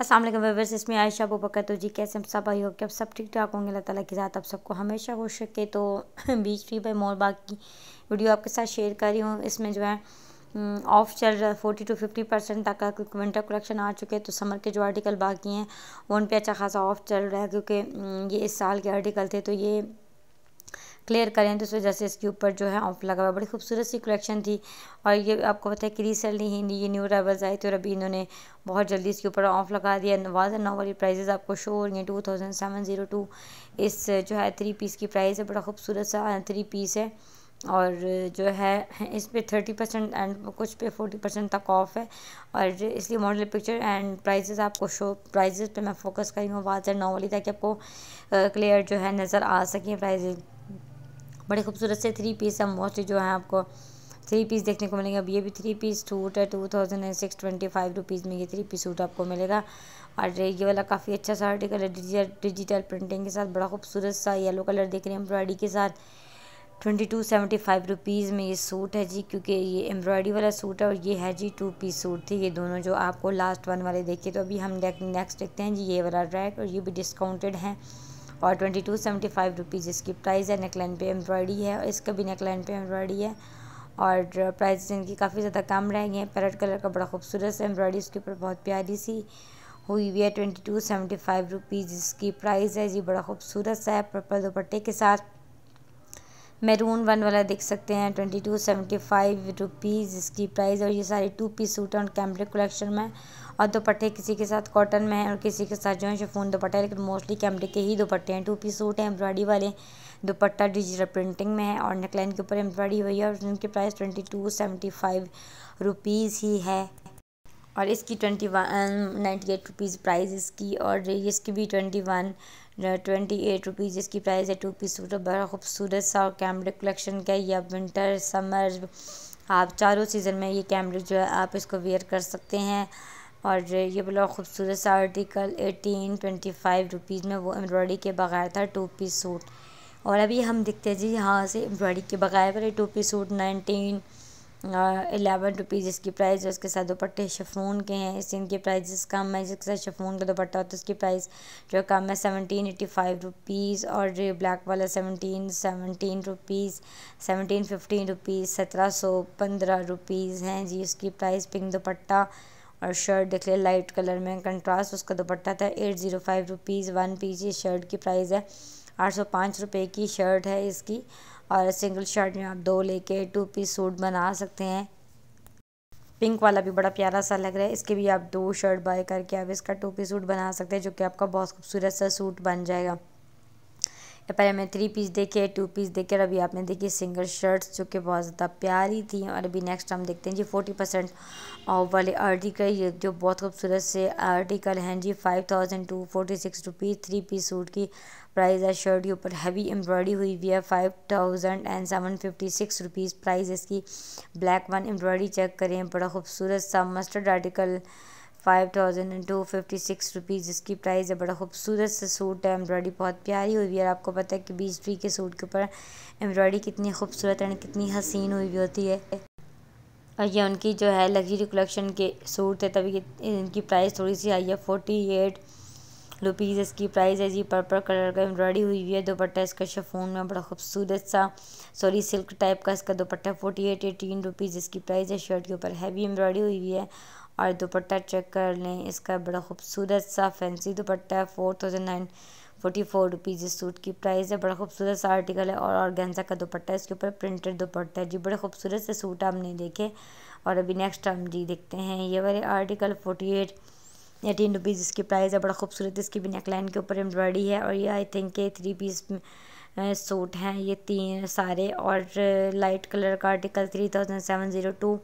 Aslam Weber's weavers इसमें आयशा अबू बकर तो जी कैसे हम सब आई हो कि अब सब ठीक ठाक होंगे अल्लाह ताला के साथ आप सबको हमेशा खुश रखे तो बीच फ्री बाई मोल बाकी वीडियो आपके साथ शेयर कर रही हूँ इसमें जो है ऑफ हम्म, चल रहा है फोर्टी टू फिफ्टी परसेंट तक क्योंकि विंटर कलेक्शन आ चुके हैं तो समर के जो आर्टिकल बाकी हैं उन पर अच्छा खासा ऑफ चल रहा है क्योंकि हम्म, ये इस साल के आर्टिकल थे तो ये क्लियर करें तो इस वजह से इसके ऊपर जो है ऑफ लगा हुआ बड़ी खूबसूरत सी कलेक्शन थी और ये आपको पता है कि रिसेंटली ही ये न्यू आए थे और अभी इन्होंने बहुत जल्दी इसके ऊपर ऑफ लगा दिया नवाज एंड वाली प्राइजेज़ आपको शो हो रही हैं two thousand seven zero two इस जो है थ्री पीस की प्राइस है बड़ा खूबसूरत सा थ्री पीस है और जो है इस पर थर्टी परसेंट एंड कुछ पे फोर्टी परसेंट तक ऑफ है और इसलिए मॉडल पिक्चर एंड प्राइजेज़ आपको शो प्राइजेज़ पे मैं फोकस करी हूँ वाज एंड वाली ताकि आपको क्लियर जो है नज़र आ सके प्राइजेज़ बड़े खूबसूरत से थ्री पीस हम मोस्ट जो है आपको थ्री पीस देखने को मिलेंगे अब ये भी थ्री पीस सूट है two thousand and six twenty five rupees में ये थ्री पीस सूट आपको मिलेगा और ये वाला काफ़ी अच्छा सा आर्टिकल है डिजिटल प्रिंटिंग के साथ बड़ा खूबसूरत सा येलो कलर देख रहे हैं एम्ब्रॉयडरी के साथ twenty two seventy five rupees में ये सूट है जी क्योंकि ये एम्ब्रॉयडरी वाला सूट है और ये है जी टू पीस सूट थी ये दोनों जो आपको लास्ट वन वाले देखे तो अभी हम नेक्स्ट देखते हैं जी ये वाला रैक और ये भी डिस्काउंटेड है और twenty two seventy five rupees इसकी प्राइस है नेकलाइन पे एम्ब्रॉयडरी है और इसका भी नेकलाइन पे एम्ब्रॉयडरी है और प्राइस इनकी काफ़ी ज़्यादा कम रहेंगे पैरट कलर का बड़ा खूबसूरत सा एम्ब्रॉयडरी उसके ऊपर बहुत प्यारी सी हुई हुई है twenty two seventy five rupees इसकी प्राइस है जी बड़ा खूबसूरत सा है पर्पल दुपट्टे के साथ मैरून वन वाला देख सकते हैं twenty two seventy five rupees इसकी प्राइस और ये सारे टू पीस सूट हैं और कैम्ब्रिक कलेक्शन में और दोपट्टे किसी के साथ कॉटन में है और किसी के साथ जो है शिफोन दोपट्टे लेकिन मोस्टली कैम्ब्रिक के ही दोपट्टे हैं टू पीस सूट हैं एम्ब्रॉडी वाले दोपट्टा डिजिटल प्रिंटिंग में है और नेकलाइन के ऊपर एम्ब्रॉडी हुई है और उनकी price twenty two seventy five rupees ही है और इसकी twenty one ninety eight rupees price इसकी और इसकी भी twenty one twenty eight rupees इसकी प्राइस है टू पीस सूट बड़ा खूबसूरत सा और कैमरे कलेक्शन का या विंटर समर आप चारों सीज़न में ये कैमरे जो है आप इसको वेयर कर सकते हैं और ये बड़ा खूबसूरत सा article eighteen twenty five rupees में वो एम्ब्रॉयडरी के बगैर था टू पीस सूट और अभी हम दिखते हैं जी यहाँ से एम्ब्रॉयडरी के बगैर पर two piece suit nineteen eleven rupees इसकी प्राइस है उसके साथ दुपट्टे शफून के हैं इस इनके प्राइजेस कम है जिसके साथ शफून का दुपट्टा होता है उसकी प्राइस जो कम है सेवनटीन एटी फाइव रुपीज़ और जो ब्लैक वाला seventeen seventeen rupees seventeen fifteen rupees सत्रह सौ पंद्रह रुपीज़ हैं जी उसकी प्राइस पिंक दुपट्टा और शर्ट देख लिया लाइट कलर में कंट्रास्ट उसका दुपट्टा था eight zero five rupees one piece ये शर्ट की प्राइस है आठ सौ पाँच रुपये की शर्ट है इसकी और सिंगल शर्ट में आप दो लेके टू पीस सूट बना सकते हैं पिंक वाला भी बड़ा प्यारा सा लग रहा है इसके भी आप दो शर्ट बाय करके आप इसका टू पीस सूट बना सकते हैं जो कि आपका बहुत खूबसूरत सा सूट बन जाएगा पहले मैं थ्री पीस देखे टू पीस देखे और अभी आपने देखी सिंगल शर्ट्स जो कि बहुत ज़्यादा प्यारी थी और अभी नेक्स्ट हम देखते हैं जी फोर्टी परसेंट ऑफ वाले आर्टिकल ये जो बहुत खूबसूरत से आर्टिकल हैं जी five thousand two forty six rupees three piece suit की प्राइस है शर्ट के ऊपर हैवी एम्ब्रॉयडरी हुई हुई है five thousand and seven fifty six rupees price इसकी ब्लैक वन एम्ब्रॉयडरी चेक करें बड़ा खूबसूरत सा mustard article five thousand and two fifty six rupees इसकी प्राइस है बड़ा खूबसूरत सा सूट है एम्ब्रॉयडरी बहुत प्यारी हुई हुई है आपको पता है कि बीस ट्री के सूट के ऊपर एम्ब्रॉयडरी कितनी खूबसूरत एंड कितनी हसीन हुई हुई होती है और ये उनकी जो है लग्जरी कलेक्शन के सूट है तभी इनकी प्राइस थोड़ी सी आई है फोर्टी एट रुपीज़ इसकी प्राइस है जी पर्पल कलर का एम्ब्रॉयडरी हुई हुई है दोपट्टा इसका शफोन में बड़ा खूबसूरत सा सॉरी सिल्क टाइप का इसका दोपट्टा फोर्टी एट एटीन रुपीज़ इसकी प्राइस है शर्ट के ऊपर हैवी एम्ब्रॉयडरी हुई हुई है और दोपट्टा चेक कर लें इसका बड़ा खूबसूरत सा फैंसी दोपट्टा है four thousand nine forty four rupees इस सूट की प्राइस है बड़ा खूबसूरत सा आर्टिकल है और गेंजा का दुपट्टा है इसके ऊपर प्रिंटेड दुपट्टा है जी बड़े खूबसूरत से सूट हमने देखे और अभी नेक्स्ट हम जी देखते हैं ये वाले article forty eight eighteen rupees इसकी प्राइस है बड़ा खूबसूरत इसकी भी नेकलाइन के ऊपर एम्ब्रॉयडरी है और ये आई थिंक ये थ्री पीस सूट हैं ये तीन सारे और लाइट कलर का article three thousand seven zero two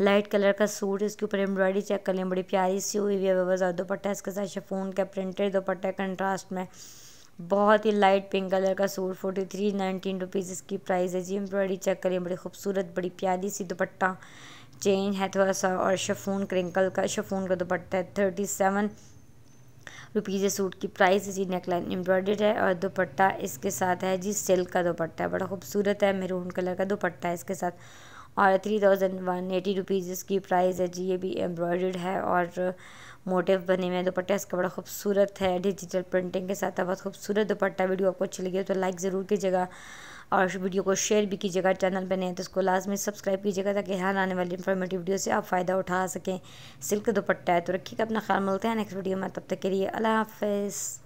light colour का सूट इसके ऊपर एम्ब्रॉयडरी चेक कर लें बड़ी प्यारी सी हुई हुई है दोपट्टा इसके साथ शेफोन का प्रिंटेड दोपट्टा कंट्रास्ट में बहुत ही लाइट पिंक कलर का suit forty three nineteen rupees इसकी प्राइस है जी एम्ब्रॉयडरी चेक करिए बड़ी खूबसूरत बड़ी प्यारी सी दुपट्टा चेन है थोड़ा सा और शफून क्रिंकल का शफून का दुपट्टा है थर्टी सेवन रुपीज़ सूट की प्राइस है जी नेकलाइन एम्ब्रॉयडर्ड है और दुपट्टा इसके साथ है जी सिल्क का दुपट्टा है बड़ा खूबसूरत है मेरून कलर का दुपट्टा है इसके साथ और three thousand one eighty rupees इसकी प्राइस है जी ये भी एम्ब्रॉयड है और मोटिव बने हुए हैं दुपट्टा इसका बड़ा खूबसूरत है डिजिटल प्रिंटिंग के साथ बहुत खूबसूरत दुपट्टा वीडियो आपको अच्छी लगी हो तो लाइक ज़रूर कीजिएगा और वीडियो को शेयर भी कीजिएगा चैनल पर नहीं तो उसको लाजमी सब्सक्राइब कीजिएगा ताकि हर आने वाली इंफॉर्मेटिव वीडियो से आप फ़ायदा उठा सकें सिल्क दुपट्टा है तो रखिएगा अपना ख्याल मिलते हैं नेक्स्ट वीडियो में तब तक के लिए अल्लाह हाफिज़